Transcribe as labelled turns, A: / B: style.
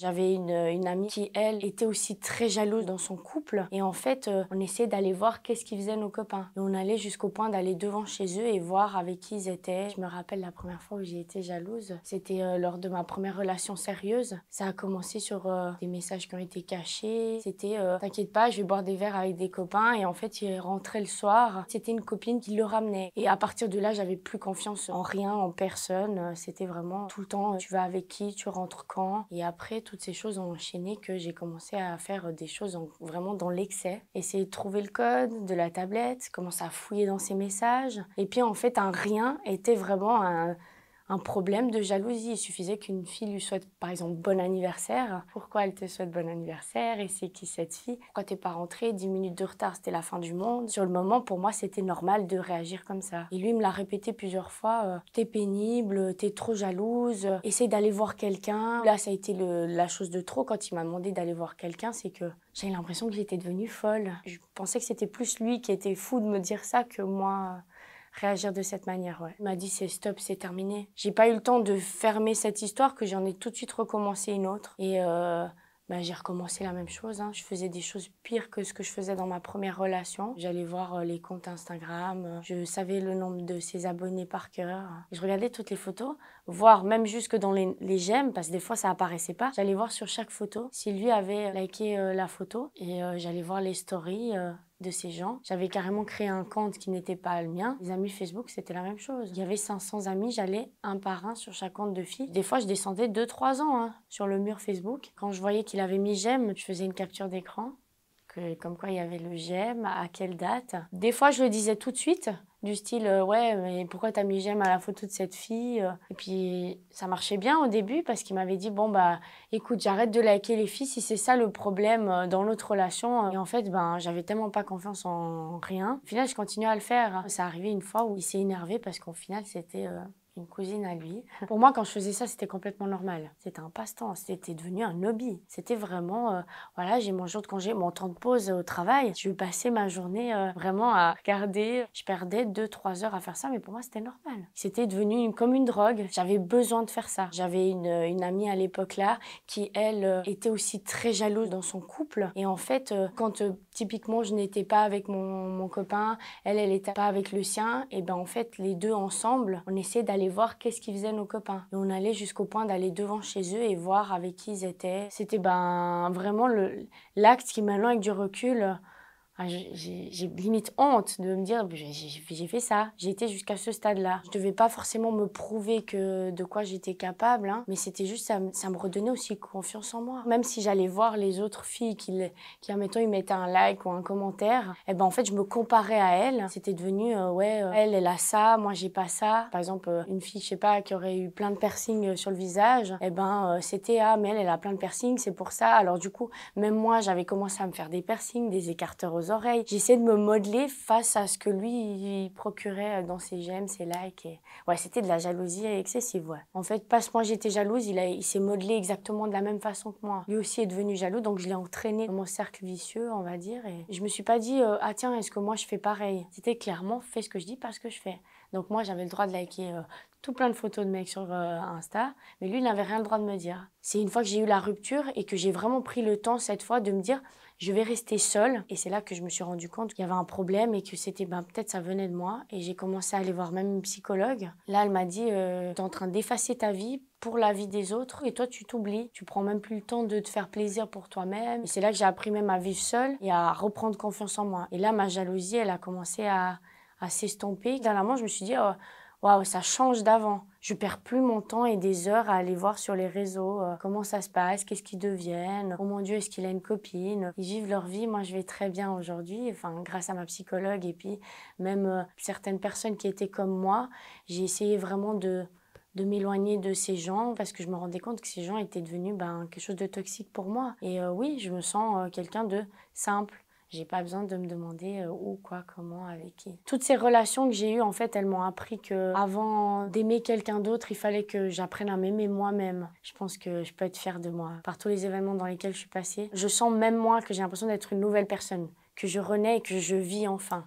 A: J'avais une, amie qui, elle, était aussi très jalouse dans son couple. Et en fait, euh, on essayait d'aller voir qu'est-ce qu'ils faisaient nos copains. on allait jusqu'au point d'aller devant chez eux et voir avec qui ils étaient. Je me rappelle la première fois où j'ai été jalouse. C'était euh, lors de ma première relation sérieuse. Ça a commencé sur euh, des messages qui ont été cachés. C'était T'inquiète pas, je vais boire des verres avec des copains. Et en fait, il rentrait le soir. C'était une copine qui le ramenait. Et à partir de là, j'avais plus confiance en rien, en personne. C'était vraiment tout le temps Tu vas avec qui Tu rentres quand Et après, toutes ces choses ont enchaîné que j'ai commencé à faire des choses vraiment dans l'excès. Essayer de trouver le code de la tablette, commencer à fouiller dans ses messages. Et puis en fait, un rien était vraiment un un problème de jalousie. Il suffisait qu'une fille lui souhaite, par exemple, bon anniversaire. Pourquoi elle te souhaite bon anniversaire Et c'est qui cette fille Pourquoi t'es pas rentrée 10 minutes de retard, c'était la fin du monde. Sur le moment, pour moi, c'était normal de réagir comme ça. Et lui me l'a répété plusieurs fois. Euh, t'es pénible, t'es trop jalouse, essaie d'aller voir quelqu'un. Là, ça a été la chose de trop quand il m'a demandé d'aller voir quelqu'un, c'est que j'avais l'impression que j'étais devenue folle. Je pensais que c'était plus lui qui était fou de me dire ça que moi réagir de cette manière. Ouais. Il m'a dit c'est stop, c'est terminé. J'ai pas eu le temps de fermer cette histoire que j'en ai tout de suite recommencé une autre. Et euh, bah, j'ai recommencé la même chose. Hein. Je faisais des choses pires que ce que je faisais dans ma première relation. J'allais voir euh, les comptes Instagram, euh, je savais le nombre de ses abonnés par cœur. Je regardais toutes les photos, voir même jusque dans les, les j'aime, parce que des fois ça apparaissait pas. J'allais voir sur chaque photo si lui avait liké la photo et j'allais voir les stories de ces gens. J'avais carrément créé un compte qui n'était pas le mien. Les amis Facebook, c'était la même chose. Il y avait 500 amis, j'allais un par un sur chaque compte de filles. Des fois, je descendais 2-3 ans hein, sur le mur Facebook. Quand je voyais qu'il avait mis j'aime, je faisais une capture d'écran, comme quoi il y avait le j'aime, à quelle date. Des fois, je le disais tout de suite, du style euh, ouais mais pourquoi t'as mis j'aime à la photo de cette fille euh. et puis ça marchait bien au début parce qu'il m'avait dit bon bah écoute j'arrête de liker les filles si c'est ça le problème euh, dans l'autre relation et en fait ben j'avais tellement pas confiance en rien au final je continuais à le faire hein. ça arrivait une fois où il s'est énervé parce qu'au final c'était une cousine à lui. Pour moi, quand je faisais ça, c'était complètement normal. C'était un passe-temps, c'était devenu un hobby. C'était vraiment, euh, voilà, j'ai mon jour de congé, mon temps de pause au travail. Je passais ma journée euh, vraiment à regarder. Je perdais 2-3 heures à faire ça, mais pour moi, c'était normal. C'était devenu comme une drogue. J'avais besoin de faire ça. J'avais une, euh, amie à l'époque là qui, elle, était aussi très jalouse dans son couple. Et en fait, quand typiquement je n'étais pas avec mon, mon copain, elle, elle n'était pas avec le sien, et ben en fait, les deux ensemble, on essayait d'aller voir qu'est-ce qu'ils faisaient nos copains. on allait jusqu'au point d'aller devant chez eux et voir avec qui ils étaient. C'était ben, vraiment l'acte qui, maintenant, avec du recul, ah, j'ai limite honte de me dire j'ai fait ça, j'ai été jusqu'à ce stade-là. Je devais pas forcément me prouver que de quoi j'étais capable, hein, mais c'était juste ça, me redonnait aussi confiance en moi. Même si j'allais voir les autres filles qui, qui admettons, ils mettaient un like ou un commentaire, et eh ben en fait je me comparais à elles. C'était devenu euh, ouais, euh, elle elle a ça, moi j'ai pas ça. Par exemple, euh, une fille je sais pas qui aurait eu plein de piercings sur le visage, et eh ben c'était ah mais elle elle a plein de piercings, c'est pour ça. Alors du coup même moi j'avais commencé à me faire des piercings, des écarteurs oreilles. J'essayais de me modeler face à ce que lui procurait euh, dans ses j'aime, ses likes. Ouais, c'était de la jalousie excessive. Ouais. En fait, pas que moi j'étais jalouse, il, s'est modelé exactement de la même façon que moi. Lui aussi est devenu jaloux, donc je l'ai entraîné dans mon cercle vicieux, on va dire. Et je me suis pas dit euh, ah tiens, est-ce que moi je fais pareil C'était clairement fais ce que je dis parce que je fais. Donc moi j'avais le droit de liker euh, tout plein de photos de mecs sur Insta, mais lui il n'avait rien le droit de me dire. C'est une fois que j'ai eu la rupture et que j'ai vraiment pris le temps cette fois de me dire je vais rester seule. Et c'est là que je me suis rendu compte qu'il y avait un problème et que c'était ben, peut-être ça venait de moi. Et j'ai commencé à aller voir même une psychologue. Là, elle m'a dit, euh, es en train d'effacer ta vie pour la vie des autres et toi tu t'oublies, tu prends même plus le temps de te faire plaisir pour toi-même. Et c'est là que j'ai appris même à vivre seule et à reprendre confiance en moi. Et là ma jalousie elle a commencé à, à s'estomper. Dernièrement je me suis dit oh, waouh ça change d'avant je perds plus mon temps et des heures à aller voir sur les réseaux euh, comment ça se passe, qu'est-ce qu'ils deviennent, oh mon Dieu, est-ce qu'il a une copine. Ils vivent leur vie, moi je vais très bien aujourd'hui, enfin, grâce à ma psychologue et puis même euh, certaines personnes qui étaient comme moi, j'ai essayé vraiment de de m'éloigner de ces gens parce que je me rendais compte que ces gens étaient devenus ben, quelque chose de toxique pour moi. Et euh, oui, je me sens quelqu'un de simple, j'ai pas besoin de me demander euh, où, quoi, comment, avec qui. Toutes ces relations que j'ai eues, en fait, elles m'ont appris que avant d'aimer quelqu'un d'autre, il fallait que j'apprenne à m'aimer moi-même. Je pense que je peux être fière de moi par tous les événements dans lesquels je suis passée. Je sens même moi que j'ai l'impression d'être une nouvelle personne, que je renais et que je vis enfin.